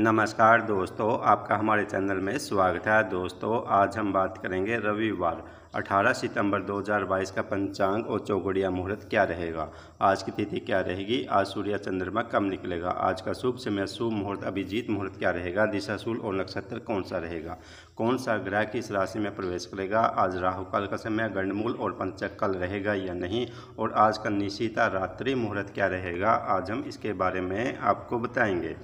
नमस्कार दोस्तों आपका हमारे चैनल में स्वागत है दोस्तों आज हम बात करेंगे रविवार 18 सितंबर 2022 का पंचांग और चौगड़िया मुहूर्त क्या रहेगा आज की तिथि क्या रहेगी आज सूर्य चंद्रमा कम निकलेगा आज का शुभ समय शुभ मुहूर्त अभिजीत मुहूर्त क्या रहेगा दिशाशूल और नक्षत्र कौन सा रहेगा कौन सा ग्रह किस राशि में प्रवेश करेगा आज राहुकाल का समय गंडमूल और पंचक कल रहेगा या नहीं और आज का निशिता रात्रि मुहूर्त क्या रहेगा आज हम इसके बारे में आपको बताएंगे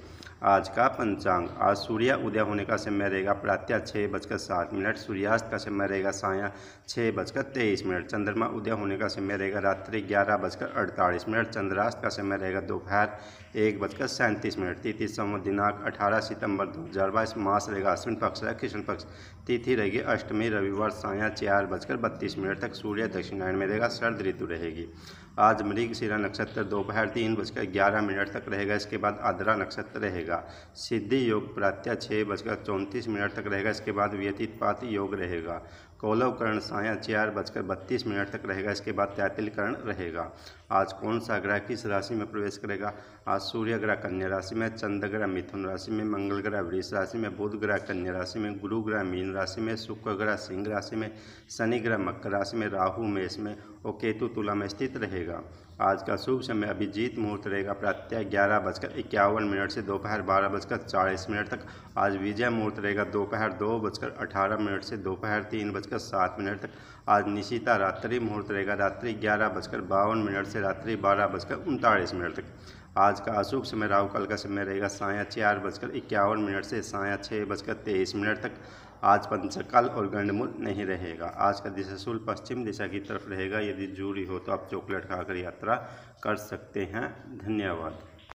आज का पंचांग आज सूर्य उदय होने का समय रहेगा प्रातः छः बजकर सात मिनट सूर्यास्त का समय रहेगा साया छः बजकर तेईस मिनट चंद्रमा उदय होने का समय रहेगा रात्रि ग्यारह बजकर अड़तालीस मिनट चंद्रास्त का समय रहेगा दोपहर एक बजकर सैंतीस मिनट तिथि समूह दिनांक अठारह सितंबर दो हज़ार बाईस मास रहेगा अश्विन पक्ष रहेगा कृष्ण पक्ष तिथि रहेगी अष्टमी रविवार साया चार बजकर बत्तीस मिनट तक सूर्य दक्षिणायण में रहेगा शरद ऋतु रहेगी आज मृग शिरा नक्षत्र दोपहर तीन बजकर ग्यारह मिनट तक रहेगा इसके बाद आदरा नक्षत्र रहेगा सिद्धि योग प्रात्या छः बजकर चौंतीस मिनट तक रहेगा इसके बाद व्यतीत पात योग रहेगा कौलवकर्ण साया चार बजकर बत्तीस मिनट तक रहेगा इसके बाद तैतिलकरण रहेगा आज कौन सा ग्रह किस राशि में प्रवेश करेगा आज सूर्य ग्रह कन्या राशि में चंद्र ग्रह मिथुन राशि में मंगल ग्रह वृष राशि में बुध ग्रह कन्या राशि में गुरु ग्रह मीन राशि में शुक्र ग्रह सिंह राशि में शनि ग्रह मकर राशि में राहु मेष में और केतु तुला में स्थित रहेगा आज का शुभ समय अभिजीत मुहूर्त रहेगा प्रत्यय ग्यारह बजकर इक्यावन मिनट से दोपहर बारह बजकर चालीस मिनट तक आज विजय मुहूर्त रहेगा दोपहर दो बजकर अठारह मिनट से दोपहर तीन बजकर सात मिनट नक्षत्र आज निशिता रात्रि मुहूर्त रहेगा रात्रि ग्यारह बजकर बावन मिनट से रात्रि बारह बजकर उनतालीस मिनट तक आज का अशुभ समय राहु काल का समय रहेगा साया चार बजकर इक्यावन मिनट से साया छः बजकर तेईस मिनट तक आज पंचकाल और गंडमूल नहीं रहेगा आज का दिशाशूल पश्चिम दिशा की तरफ रहेगा यदि जूरी हो तो आप चॉकलेट खाकर यात्रा कर सकते हैं धन्यवाद